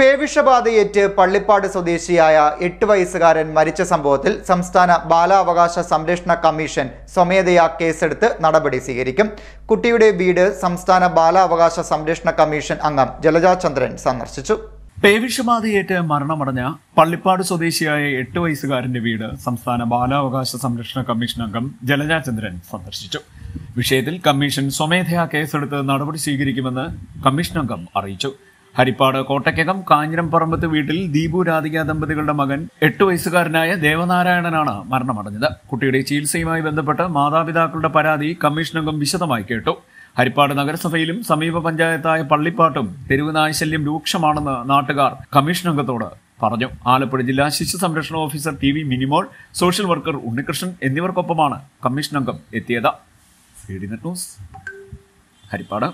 പേവിഷബാധയേറ്റ് പള്ളിപ്പാട് സ്വദേശിയായ എട്ട് വയസ്സുകാരൻ മരിച്ച സംഭവത്തിൽ സംസ്ഥാന ബാലാവകാശ സംരക്ഷണ കമ്മീഷൻ സ്വമേധയാ കേസെടുത്ത് നടപടി സ്വീകരിക്കും കുട്ടിയുടെ വീട് സംസ്ഥാന ബാലാവകാശ സംരക്ഷണ കമ്മീഷൻ അംഗം ജലജാചന്ദ്രൻ സന്ദർശിച്ചു പേവിഷബാധയേറ്റ് മരണമടഞ്ഞ പള്ളിപ്പാട് സ്വദേശിയായ എട്ട് വയസ്സുകാരന്റെ വീട് സംസ്ഥാന ബാലാവകാശ സംരക്ഷണ കമ്മീഷൻ അംഗം ജലജാചന്ദ്രൻ സന്ദർശിച്ചു വിഷയത്തിൽ കമ്മീഷൻ സ്വമേധയാ കേസെടുത്ത് നടപടി സ്വീകരിക്കുമെന്ന് കമ്മീഷൻ അംഗം അറിയിച്ചു ഹരിപ്പാട് കോട്ടക്കകം കാഞ്ഞിരംപറമ്പത്ത് വീട്ടിൽ ദീപു രാധിക ദമ്പതികളുടെ മകൻ എട്ടു വയസ്സുകാരനായ ദേവനാരായണനാണ് മരണമടഞ്ഞത് കുട്ടിയുടെ ചികിത്സയുമായി ബന്ധപ്പെട്ട് മാതാപിതാക്കളുടെ പരാതി കമ്മീഷനംഗം വിശദമായി കേട്ടു ഹരിപ്പാട് നഗരസഭയിലും സമീപ പഞ്ചായത്തായ പള്ളിപ്പാട്ടും തെരുവുനായശല്യം രൂക്ഷമാണെന്ന് നാട്ടുകാർ കമ്മീഷനംഗത്തോട് പറഞ്ഞു ആലപ്പുഴ ജില്ലാ ശിശു സംരക്ഷണ officer T V Minimol social worker Unnikrishnan എന്നിവർക്കൊപ്പമാണ് കമ്മീഷനംഗം എത്തിയത് ഹരിപ്പാട്